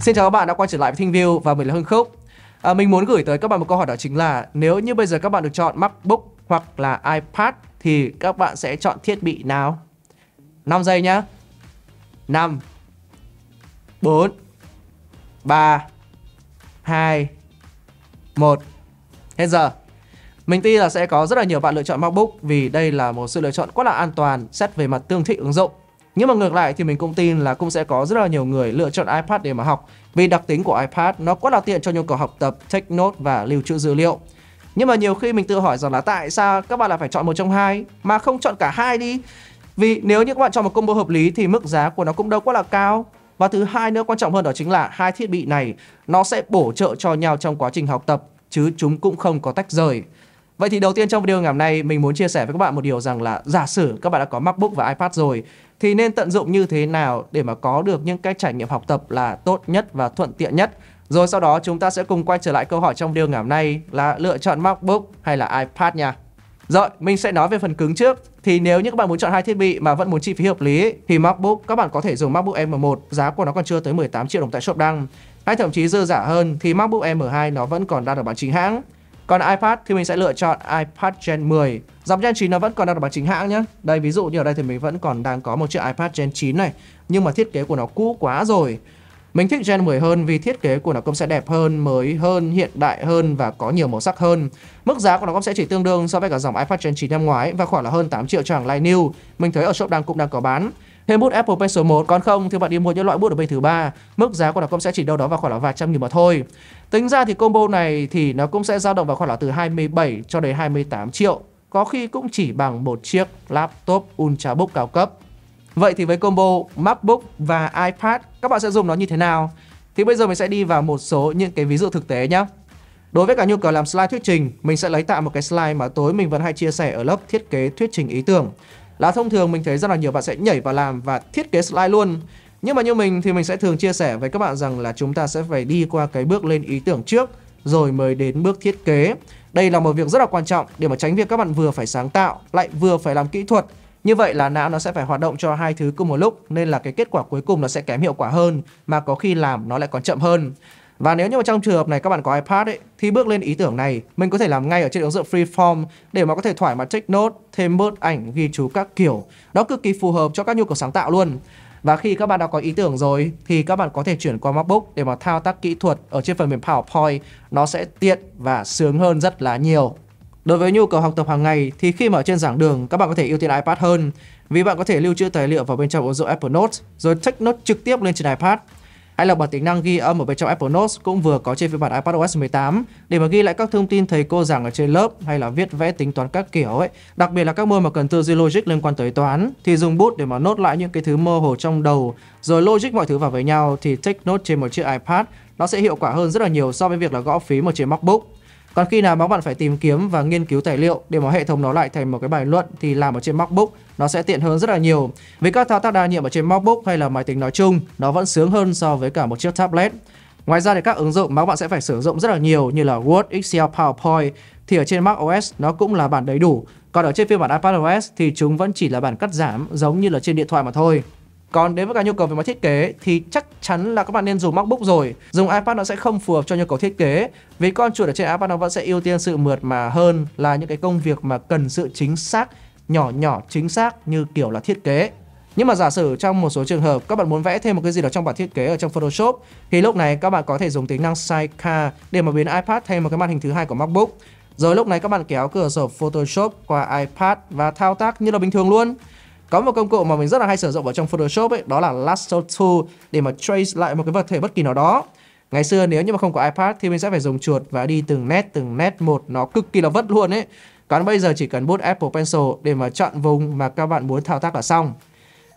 Xin chào các bạn đã quay trở lại với Thinh View và mình là Hưng Khúc. À, mình muốn gửi tới các bạn một câu hỏi đó chính là nếu như bây giờ các bạn được chọn MacBook hoặc là iPad thì các bạn sẽ chọn thiết bị nào? 5 giây nhá. 5 4 3 2 1 Hết giờ. Mình tin là sẽ có rất là nhiều bạn lựa chọn MacBook vì đây là một sự lựa chọn quá là an toàn xét về mặt tương thích ứng dụng. Nhưng mà ngược lại thì mình cũng tin là cũng sẽ có rất là nhiều người lựa chọn iPad để mà học vì đặc tính của iPad nó quá là tiện cho nhu cầu học tập, take note và lưu trữ dữ liệu. Nhưng mà nhiều khi mình tự hỏi rằng là tại sao các bạn lại phải chọn một trong hai mà không chọn cả hai đi? Vì nếu như các bạn chọn một combo hợp lý thì mức giá của nó cũng đâu quá là cao. Và thứ hai nữa quan trọng hơn đó chính là hai thiết bị này nó sẽ bổ trợ cho nhau trong quá trình học tập chứ chúng cũng không có tách rời. Vậy thì đầu tiên trong video ngày hôm nay mình muốn chia sẻ với các bạn một điều rằng là giả sử các bạn đã có MacBook và iPad rồi thì nên tận dụng như thế nào để mà có được những cái trải nghiệm học tập là tốt nhất và thuận tiện nhất. Rồi sau đó chúng ta sẽ cùng quay trở lại câu hỏi trong video ngày hôm nay là lựa chọn MacBook hay là iPad nha. Rồi, mình sẽ nói về phần cứng trước. Thì nếu như các bạn muốn chọn hai thiết bị mà vẫn muốn chi phí hợp lý thì MacBook các bạn có thể dùng MacBook M1, giá của nó còn chưa tới 18 triệu đồng tại shop đăng. Hay thậm chí dư giả hơn thì MacBook M2 nó vẫn còn đang ở bản chính hãng. Còn iPad thì mình sẽ lựa chọn iPad Gen 10 Dòng Gen 9 nó vẫn còn đang được bán chính hãng nhé Đây ví dụ như ở đây thì mình vẫn còn đang có một chiếc iPad Gen 9 này Nhưng mà thiết kế của nó cũ quá rồi Mình thích Gen 10 hơn vì thiết kế của nó cũng sẽ đẹp hơn, mới hơn, hiện đại hơn và có nhiều màu sắc hơn Mức giá của nó cũng sẽ chỉ tương đương so với cả dòng iPad Gen 9 năm ngoái và khoảng là hơn 8 triệu cho hàng Light New Mình thấy ở shop đang cũng đang có bán thêm bút Apple Pencil 1 còn không thì bạn đi mua những loại bút ở bên thứ ba mức giá của nó cũng sẽ chỉ đâu đó vào khoảng là vài trăm nghìn mà thôi Tính ra thì combo này thì nó cũng sẽ dao động vào khoảng là từ 27 cho đến 28 triệu, có khi cũng chỉ bằng một chiếc laptop Ultrabook cao cấp. Vậy thì với combo MacBook và iPad, các bạn sẽ dùng nó như thế nào? Thì bây giờ mình sẽ đi vào một số những cái ví dụ thực tế nhé. Đối với cả nhu cầu làm slide thuyết trình, mình sẽ lấy tạo một cái slide mà tối mình vẫn hay chia sẻ ở lớp thiết kế thuyết trình ý tưởng. Là thông thường mình thấy rất là nhiều bạn sẽ nhảy vào làm và thiết kế slide luôn. Nhưng mà như mình thì mình sẽ thường chia sẻ với các bạn rằng là chúng ta sẽ phải đi qua cái bước lên ý tưởng trước rồi mới đến bước thiết kế. Đây là một việc rất là quan trọng để mà tránh việc các bạn vừa phải sáng tạo lại vừa phải làm kỹ thuật. Như vậy là não nó sẽ phải hoạt động cho hai thứ cùng một lúc nên là cái kết quả cuối cùng nó sẽ kém hiệu quả hơn mà có khi làm nó lại còn chậm hơn. Và nếu như mà trong trường hợp này các bạn có iPad ấy, thì bước lên ý tưởng này mình có thể làm ngay ở trên ứng dụng Freeform để mà có thể thoải mái check note, thêm bớt ảnh, ghi chú các kiểu. Đó cực kỳ phù hợp cho các nhu cầu sáng tạo luôn. Và khi các bạn đã có ý tưởng rồi thì các bạn có thể chuyển qua MacBook để mà thao tác kỹ thuật ở trên phần mềm PowerPoint nó sẽ tiện và sướng hơn rất là nhiều. Đối với nhu cầu học tập hàng ngày thì khi mà ở trên giảng đường các bạn có thể ưu tiên iPad hơn vì bạn có thể lưu trữ tài liệu vào bên trong ứng dụng Apple Notes rồi take note trực tiếp lên trên iPad hay là bật tính năng ghi âm ở bên trong Apple Notes cũng vừa có trên phiên bản iPadOS 18 để mà ghi lại các thông tin thầy cô giảng ở trên lớp hay là viết vẽ tính toán các kiểu ấy. Đặc biệt là các môn mà cần tư duy logic liên quan tới toán thì dùng bút để mà nốt lại những cái thứ mơ hồ trong đầu rồi logic mọi thứ vào với nhau thì take note trên một chiếc iPad nó sẽ hiệu quả hơn rất là nhiều so với việc là gõ phí một chiếc MacBook. Còn khi nào các bạn phải tìm kiếm và nghiên cứu tài liệu để mà hệ thống nó lại thành một cái bài luận thì làm ở trên MacBook nó sẽ tiện hơn rất là nhiều. Vì các thao tác đa nhiệm ở trên MacBook hay là máy tính nói chung nó vẫn sướng hơn so với cả một chiếc tablet. Ngoài ra thì các ứng dụng mà các bạn sẽ phải sử dụng rất là nhiều như là Word, Excel, PowerPoint thì ở trên Mac OS nó cũng là bản đầy đủ. Còn ở trên phiên bản iPadOS thì chúng vẫn chỉ là bản cắt giảm giống như là trên điện thoại mà thôi. Còn đến với cả nhu cầu về mặt thiết kế thì chắc chắn là các bạn nên dùng MacBook rồi. Dùng iPad nó sẽ không phù hợp cho nhu cầu thiết kế vì con chuột ở trên iPad nó vẫn sẽ ưu tiên sự mượt mà hơn là những cái công việc mà cần sự chính xác nhỏ nhỏ chính xác như kiểu là thiết kế. Nhưng mà giả sử trong một số trường hợp các bạn muốn vẽ thêm một cái gì đó trong bản thiết kế ở trong Photoshop thì lúc này các bạn có thể dùng tính năng Sidecar để mà biến iPad thành một cái màn hình thứ hai của MacBook. Rồi lúc này các bạn kéo cửa sổ Photoshop qua iPad và thao tác như là bình thường luôn. Có một công cụ mà mình rất là hay sử dụng ở trong Photoshop ấy, đó là Lasso Tool để mà trace lại một cái vật thể bất kỳ nào đó. Ngày xưa nếu như mà không có iPad thì mình sẽ phải dùng chuột và đi từng nét từng nét một nó cực kỳ là vất luôn ấy. Còn bây giờ chỉ cần bút Apple Pencil để mà chọn vùng mà các bạn muốn thao tác là xong.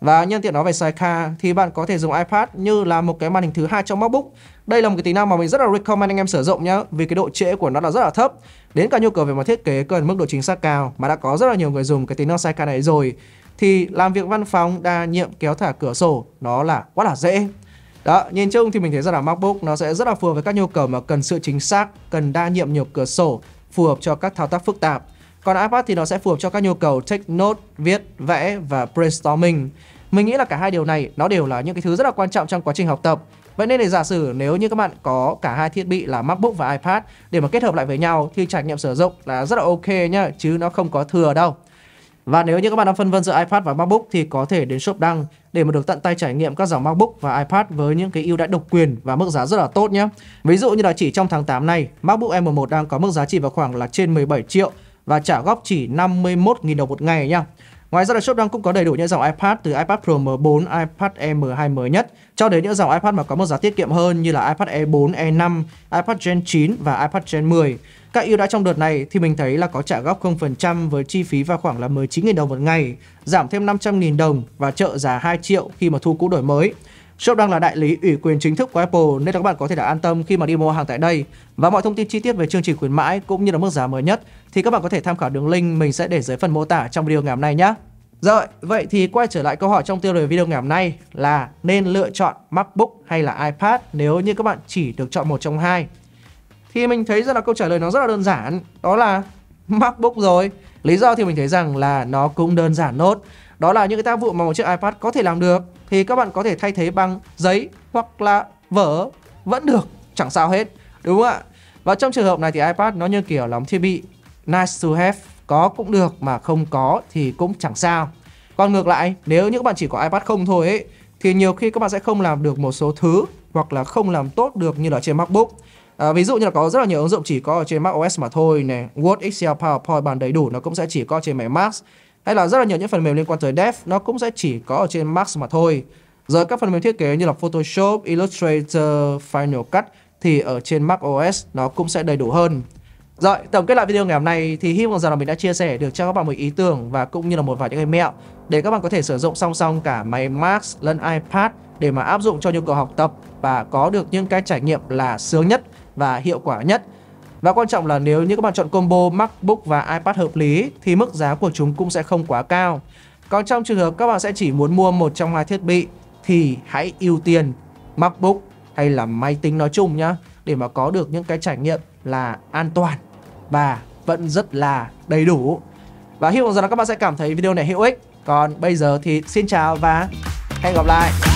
Và nhân tiện đó về sidecar thì bạn có thể dùng iPad như là một cái màn hình thứ hai trong MacBook. Đây là một cái tính năng mà mình rất là recommend anh em sử dụng nhá, vì cái độ trễ của nó là rất là thấp. Đến cả nhu cầu về mặt thiết kế cần mức độ chính xác cao mà đã có rất là nhiều người dùng cái tính năng sidecar này rồi thì làm việc văn phòng đa nhiệm kéo thả cửa sổ nó là quá là dễ đó, nhìn chung thì mình thấy rằng là MacBook nó sẽ rất là phù hợp với các nhu cầu mà cần sự chính xác, cần đa nhiệm nhiều cửa sổ, phù hợp cho các thao tác phức tạp. Còn iPad thì nó sẽ phù hợp cho các nhu cầu take note, viết, vẽ và brainstorming. Mình nghĩ là cả hai điều này nó đều là những cái thứ rất là quan trọng trong quá trình học tập. Vậy nên để giả sử nếu như các bạn có cả hai thiết bị là MacBook và iPad để mà kết hợp lại với nhau thì trải nghiệm sử dụng là rất là ok nhá, chứ nó không có thừa đâu. Và nếu như các bạn đang phân vân giữa iPad và MacBook thì có thể đến shop đăng để mà được tận tay trải nghiệm các dòng MacBook và iPad với những cái ưu đãi độc quyền và mức giá rất là tốt nhé. Ví dụ như là chỉ trong tháng 8 này, MacBook M1 đang có mức giá chỉ vào khoảng là trên 17 triệu và trả góp chỉ 51.000 đồng một ngày nhá. Ngoài ra là shop đang cũng có đầy đủ những dòng iPad từ iPad Pro M4, iPad M2 e mới nhất cho đến những dòng iPad mà có một giá tiết kiệm hơn như là iPad E4, E5, iPad Gen 9 và iPad Gen 10. Các ưu đãi trong đợt này thì mình thấy là có trả góp 0% với chi phí vào khoảng là 19.000 đồng một ngày, giảm thêm 500.000 đồng và trợ giá 2 triệu khi mà thu cũ đổi mới. Shop đang là đại lý ủy quyền chính thức của Apple nên các bạn có thể đã an tâm khi mà đi mua hàng tại đây. Và mọi thông tin chi tiết về chương trình khuyến mãi cũng như là mức giá mới nhất thì các bạn có thể tham khảo đường link mình sẽ để dưới phần mô tả trong video ngày hôm nay nhé. Rồi, vậy thì quay trở lại câu hỏi trong tiêu đề video ngày hôm nay là nên lựa chọn MacBook hay là iPad nếu như các bạn chỉ được chọn một trong hai. Thì mình thấy rằng là câu trả lời nó rất là đơn giản, đó là MacBook rồi. Lý do thì mình thấy rằng là nó cũng đơn giản nốt đó là những cái tác vụ mà một chiếc iPad có thể làm được thì các bạn có thể thay thế bằng giấy hoặc là vở vẫn được chẳng sao hết đúng không ạ và trong trường hợp này thì iPad nó như kiểu là một thiết bị nice to have có cũng được mà không có thì cũng chẳng sao còn ngược lại nếu những bạn chỉ có iPad không thôi ấy, thì nhiều khi các bạn sẽ không làm được một số thứ hoặc là không làm tốt được như là trên MacBook À, ví dụ như là có rất là nhiều ứng dụng chỉ có ở trên Mac OS mà thôi này, Word, Excel, PowerPoint bản đầy đủ nó cũng sẽ chỉ có trên máy Mac hay là rất là nhiều những phần mềm liên quan tới dev nó cũng sẽ chỉ có ở trên Max mà thôi giờ các phần mềm thiết kế như là Photoshop, Illustrator, Final Cut thì ở trên Mac OS nó cũng sẽ đầy đủ hơn rồi, tổng kết lại video ngày hôm nay thì hy vọng rằng là mình đã chia sẻ được cho các bạn một ý tưởng và cũng như là một vài những cái mẹo để các bạn có thể sử dụng song song cả máy Mac lẫn iPad để mà áp dụng cho nhu cầu học tập và có được những cái trải nghiệm là sướng nhất và hiệu quả nhất. Và quan trọng là nếu như các bạn chọn combo MacBook và iPad hợp lý thì mức giá của chúng cũng sẽ không quá cao. Còn trong trường hợp các bạn sẽ chỉ muốn mua một trong hai thiết bị thì hãy ưu tiên MacBook hay là máy tính nói chung nhá để mà có được những cái trải nghiệm là an toàn và vẫn rất là đầy đủ. Và hy vọng rằng các bạn sẽ cảm thấy video này hữu ích. Còn bây giờ thì xin chào và hẹn gặp lại.